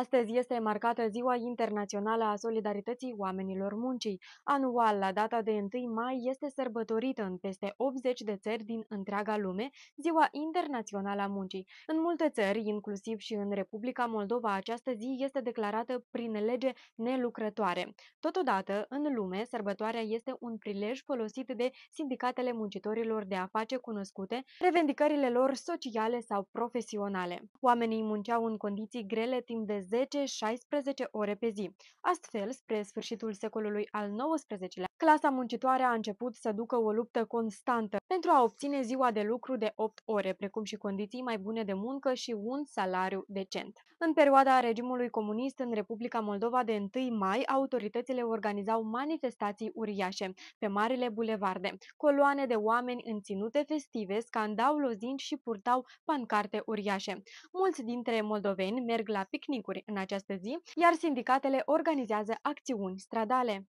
Astăzi este marcată Ziua Internațională a Solidarității Oamenilor Muncii. Anual, la data de 1 mai, este sărbătorită în peste 80 de țări din întreaga lume Ziua Internațională a Muncii. În multe țări, inclusiv și în Republica Moldova, această zi este declarată prin lege nelucrătoare. Totodată, în lume, sărbătoarea este un prilej folosit de sindicatele muncitorilor de a face cunoscute revendicările lor sociale sau profesionale. Oamenii munceau în condiții grele timp de 10-16 ore pe zi. Astfel, spre sfârșitul secolului al XIX-lea, clasa muncitoare a început să ducă o luptă constantă pentru a obține ziua de lucru de 8 ore, precum și condiții mai bune de muncă și un salariu decent. În perioada regimului comunist în Republica Moldova de 1 mai, autoritățile organizau manifestații uriașe pe marile bulevarde. Coloane de oameni în ținute festive scandau lozinci și purtau pancarte uriașe. Mulți dintre moldoveni merg la picnicuri în această zi, iar sindicatele organizează acțiuni stradale.